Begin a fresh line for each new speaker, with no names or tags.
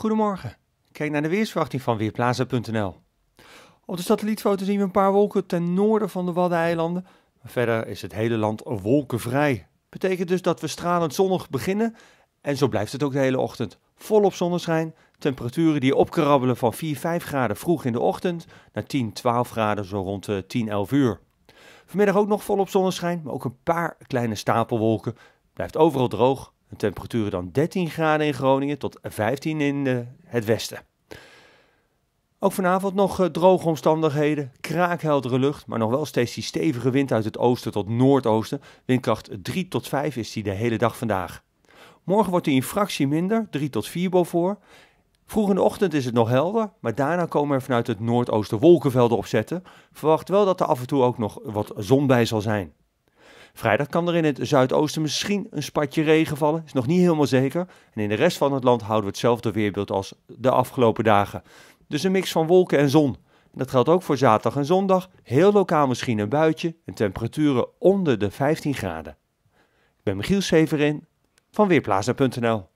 Goedemorgen.
Kijk naar de weersverwachting van Weerplaza.nl.
Op de satellietfoto zien we een paar
wolken ten noorden van de Waddeneilanden. Verder is het hele land wolkenvrij. Betekent dus dat we stralend zonnig beginnen. En zo blijft het ook de hele ochtend. Volop zonneschijn. Temperaturen die opkrabbelen van 4, 5 graden vroeg in de ochtend naar 10, 12 graden zo rond 10, eh, 11 uur. Vanmiddag ook nog volop zonneschijn, maar ook een paar kleine stapelwolken. Blijft overal droog de temperaturen dan 13 graden in Groningen tot 15 in eh, het westen. Ook vanavond nog eh, droge omstandigheden, kraakheldere lucht, maar nog wel steeds die stevige wind uit het oosten tot noordoosten. Windkracht 3 tot 5 is die de hele dag vandaag. Morgen wordt die een fractie minder, 3 tot 4 boven. Vroeg in de ochtend is het nog helder, maar daarna komen er vanuit het noordoosten wolkenvelden opzetten. Verwacht wel dat er af en toe ook nog wat zon bij zal zijn. Vrijdag kan er in het zuidoosten misschien een spatje regen vallen, is nog niet helemaal zeker. En in de rest van het land houden we hetzelfde weerbeeld als de afgelopen dagen. Dus een mix van wolken en zon. dat geldt ook voor zaterdag en zondag. Heel lokaal misschien een buitje en temperaturen onder de 15 graden. Ik ben Michiel Severin van Weerplaza.nl